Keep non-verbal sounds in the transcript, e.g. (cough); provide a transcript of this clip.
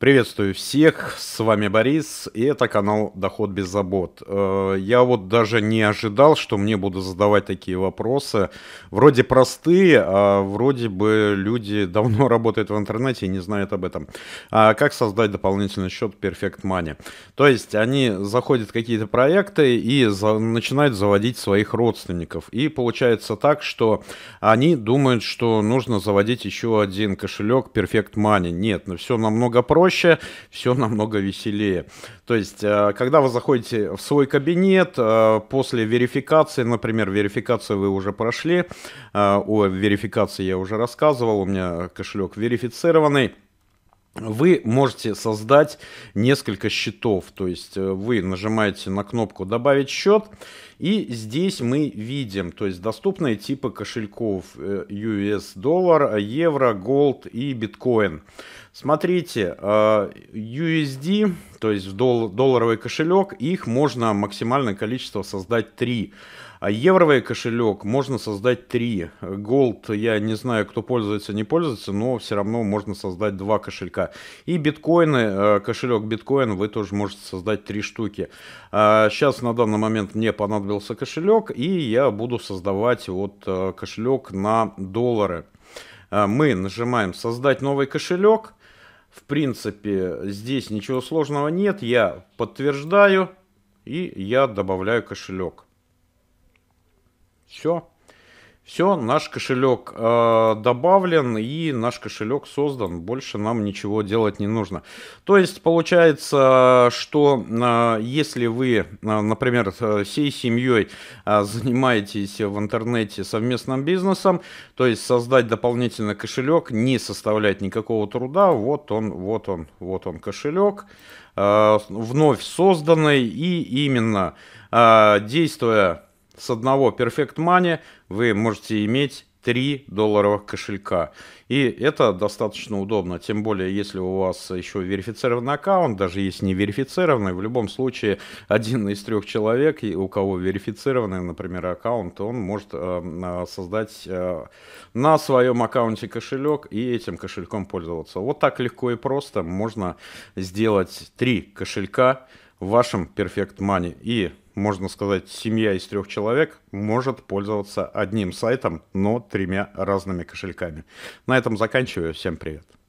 Приветствую всех, с вами Борис, и это канал «Доход без забот». Э, я вот даже не ожидал, что мне будут задавать такие вопросы. Вроде простые, а вроде бы люди (laughs) давно работают в интернете и не знают об этом. А как создать дополнительный счет Perfect Money? То есть они заходят в какие-то проекты и за, начинают заводить своих родственников. И получается так, что они думают, что нужно заводить еще один кошелек Perfect Money. Нет, но ну все намного проще проще, все намного веселее. То есть, э, когда вы заходите в свой кабинет, э, после верификации, например, верификацию вы уже прошли, э, о верификации я уже рассказывал, у меня кошелек верифицированный, вы можете создать несколько счетов. То есть вы нажимаете на кнопку «Добавить счет», и здесь мы видим, то есть доступные типы кошельков э, US доллар, евро, gold и биткоин. Смотрите, э, USD, то есть долларовый кошелек, их можно максимальное количество создать 3. А евровый кошелек можно создать 3. Gold я не знаю, кто пользуется, не пользуется, но все равно можно создать 2 кошелька. И биткоины, э, кошелек биткоин, вы тоже можете создать 3 штуки. Сейчас а, на данный момент мне понадобится понадобился кошелек, и я буду создавать вот э, кошелек на доллары. Э, мы нажимаем «Создать новый кошелек». В принципе, здесь ничего сложного нет. Я подтверждаю и я добавляю кошелек. Все. Все, наш кошелек э, добавлен и наш кошелек создан. Больше нам ничего делать не нужно. То есть получается, что э, если вы, э, например, э, всей семьей э, занимаетесь в интернете совместным бизнесом, то есть создать дополнительный кошелек не составляет никакого труда. Вот он, вот он, вот он кошелек э, вновь созданный и именно э, действуя с одного Perfect Money вы можете иметь 3 долларовых кошелька. И это достаточно удобно, тем более, если у вас еще верифицированный аккаунт, даже если не верифицированный, в любом случае один из трех человек, у кого верифицированный, например, аккаунт, он может эм, э, создать э, на своем аккаунте кошелек и этим кошельком пользоваться. Вот так легко и просто можно сделать три кошелька в вашем Perfect Money. И можно сказать, семья из трех человек может пользоваться одним сайтом, но тремя разными кошельками. На этом заканчиваю. Всем привет.